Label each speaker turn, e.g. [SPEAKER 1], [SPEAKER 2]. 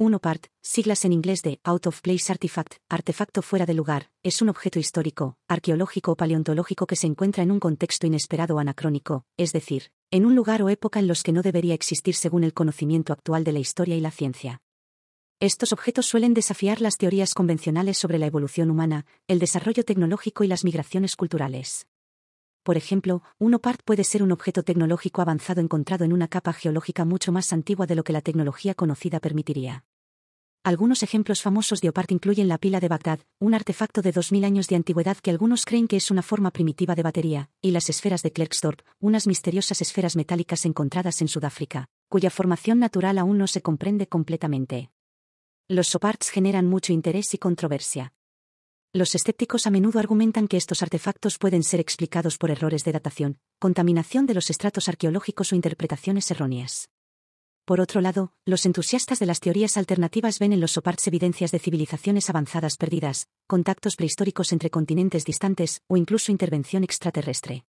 [SPEAKER 1] Uno part, siglas en inglés de Out of Place Artifact, artefacto fuera de lugar, es un objeto histórico, arqueológico o paleontológico que se encuentra en un contexto inesperado o anacrónico, es decir, en un lugar o época en los que no debería existir según el conocimiento actual de la historia y la ciencia. Estos objetos suelen desafiar las teorías convencionales sobre la evolución humana, el desarrollo tecnológico y las migraciones culturales. Por ejemplo, un OPART puede ser un objeto tecnológico avanzado encontrado en una capa geológica mucho más antigua de lo que la tecnología conocida permitiría. Algunos ejemplos famosos de OPART incluyen la pila de Bagdad, un artefacto de 2.000 años de antigüedad que algunos creen que es una forma primitiva de batería, y las esferas de Klerksdorp, unas misteriosas esferas metálicas encontradas en Sudáfrica, cuya formación natural aún no se comprende completamente. Los OPARTs generan mucho interés y controversia. Los escépticos a menudo argumentan que estos artefactos pueden ser explicados por errores de datación, contaminación de los estratos arqueológicos o interpretaciones erróneas. Por otro lado, los entusiastas de las teorías alternativas ven en los soparts evidencias de civilizaciones avanzadas perdidas, contactos prehistóricos entre continentes distantes o incluso intervención extraterrestre.